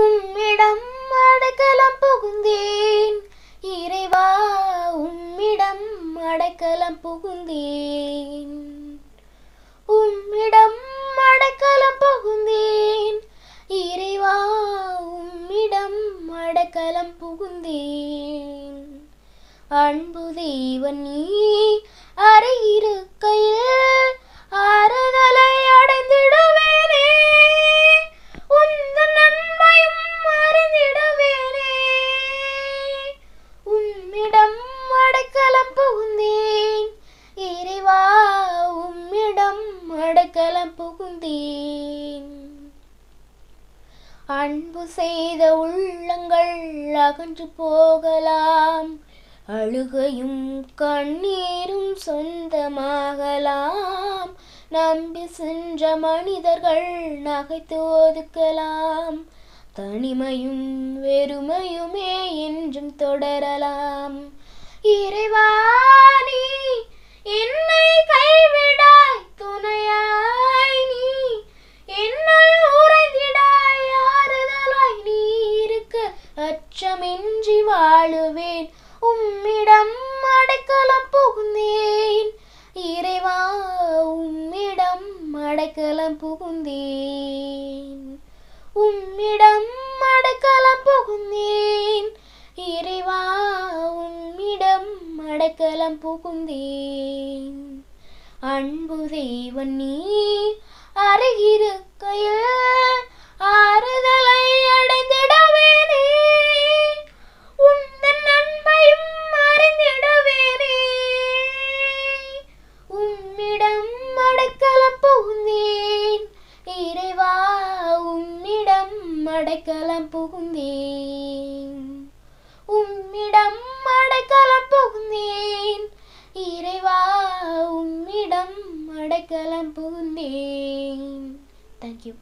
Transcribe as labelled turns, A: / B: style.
A: உம்மிடம் அடைக்கலம் புகுந்தேன் இறைவா உம்மிடம் அடைக்கலம் புகுந்தேன் உம்மிடம் அடைக்கலம் புகுந்தேன் இறைவா உம்மிடம் அடைக்கலம் புகுந்தேன் அன்பு தெய்வன் நீ அறையிருக்கையில் புகுந்தேன் அன்பு செய்த உள்ளங்கள் அகன்று போகலாம் அழுகையும் கண்ணீரும் சொந்தமாகலாம் நம்பி சென்ற மனிதர்கள் நகைத்து ஒதுக்கலாம் தனிமையும் வெறுமையுமே என்றும் தொடரலாம் இறைவா அச்சமின்றி வாழுவேன் உம்மிடம் அடைக்கலம் புகுந்தேன் இறைவா உம்மிடம் அடைக்கலம் புகுந்தேன் உம்மிடம் அடைக்கலம் புகுந்தேன் இறைவா உம்மிடம் அடைக்கலம் புகுந்தேன் அன்பு தெய்வன் நீ அருகிருக்கையே இறைவா உம்மிடம் அடைக்கலம் புகுந்தேன் உம்மிடம் அடைக்கலம் புகுந்தேன் இறைவா உம்மிடம் அடைக்கலம் புகுந்தேன் தேங்க்யூ